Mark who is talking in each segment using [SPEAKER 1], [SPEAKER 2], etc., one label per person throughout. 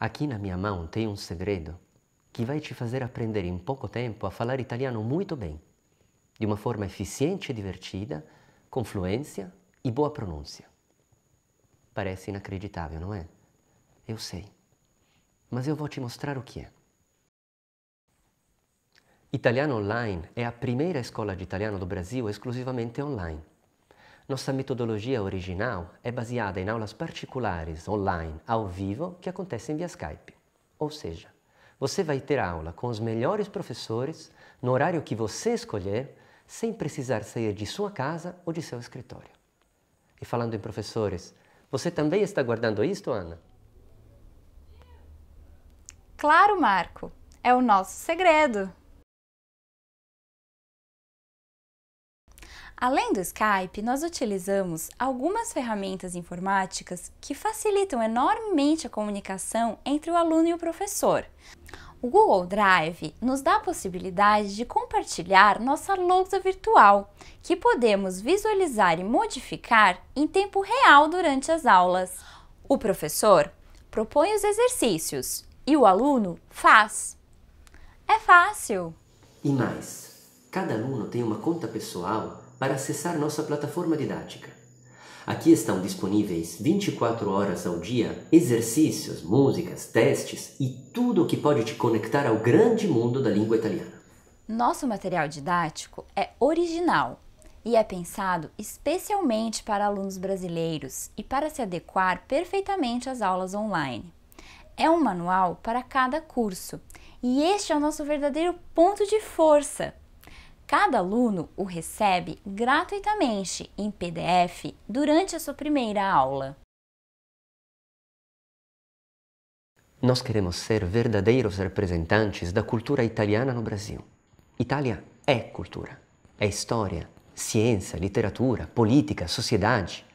[SPEAKER 1] Aqui na minha mão tem um segredo que vai te fazer aprender em pouco tempo a falar italiano muito bem, de uma forma eficiente e divertida, com fluência e boa pronúncia. Parece inacreditável, não é? Eu sei. Mas eu vou te mostrar o que é. Italiano Online é a primeira escola de italiano do Brasil exclusivamente online. Nossa metodologia original é baseada em aulas particulares online, ao vivo, que acontecem via Skype. Ou seja, você vai ter aula com os melhores professores no horário que você escolher, sem precisar sair de sua casa ou de seu escritório. E falando em professores, você também está guardando isto, Ana?
[SPEAKER 2] Claro, Marco. É o nosso segredo. Além do Skype, nós utilizamos algumas ferramentas informáticas que facilitam enormemente a comunicação entre o aluno e o professor. O Google Drive nos dá a possibilidade de compartilhar nossa lousa virtual, que podemos visualizar e modificar em tempo real durante as aulas. O professor propõe os exercícios e o aluno faz. É fácil!
[SPEAKER 1] E mais, cada aluno tem uma conta pessoal para acessar nossa plataforma didática. Aqui estão disponíveis 24 horas ao dia exercícios, músicas, testes e tudo o que pode te conectar ao grande mundo da língua italiana.
[SPEAKER 2] Nosso material didático é original e é pensado especialmente para alunos brasileiros e para se adequar perfeitamente às aulas online. É um manual para cada curso e este é o nosso verdadeiro ponto de força. Cada aluno o recebe gratuitamente em PDF durante a sua primeira aula.
[SPEAKER 1] Nós queremos ser verdadeiros representantes da cultura italiana no Brasil. Itália é cultura, é história, ciência, literatura, política, sociedade.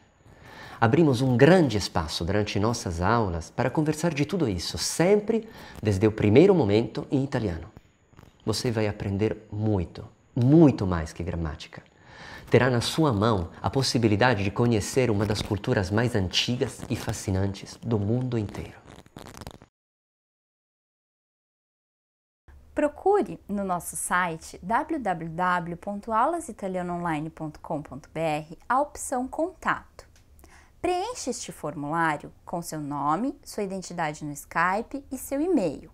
[SPEAKER 1] Abrimos um grande espaço durante nossas aulas para conversar de tudo isso, sempre desde o primeiro momento em italiano. Você vai aprender muito muito mais que gramática. Terá na sua mão a possibilidade de conhecer uma das culturas mais antigas e fascinantes do mundo inteiro.
[SPEAKER 2] Procure no nosso site www.aulasitalianoonline.com.br a opção Contato. Preencha este formulário com seu nome, sua identidade no Skype e seu e-mail.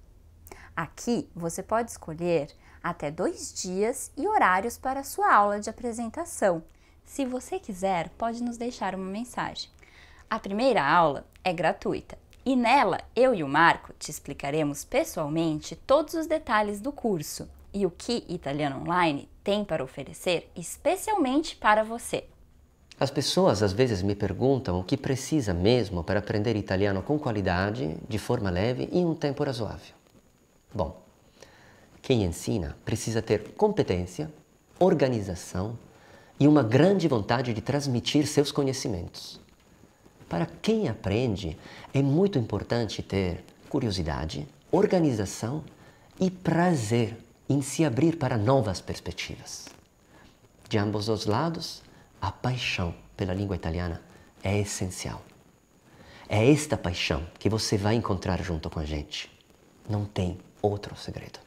[SPEAKER 2] Aqui você pode escolher até dois dias e horários para sua aula de apresentação. Se você quiser, pode nos deixar uma mensagem. A primeira aula é gratuita e nela eu e o Marco te explicaremos pessoalmente todos os detalhes do curso e o que Italiano Online tem para oferecer especialmente para você.
[SPEAKER 1] As pessoas às vezes me perguntam o que precisa mesmo para aprender italiano com qualidade, de forma leve e em um tempo razoável. Bom, quem ensina precisa ter competência, organização e uma grande vontade de transmitir seus conhecimentos. Para quem aprende, é muito importante ter curiosidade, organização e prazer em se abrir para novas perspectivas. De ambos os lados, a paixão pela língua italiana é essencial. É esta paixão que você vai encontrar junto com a gente. Não tem otro secreto.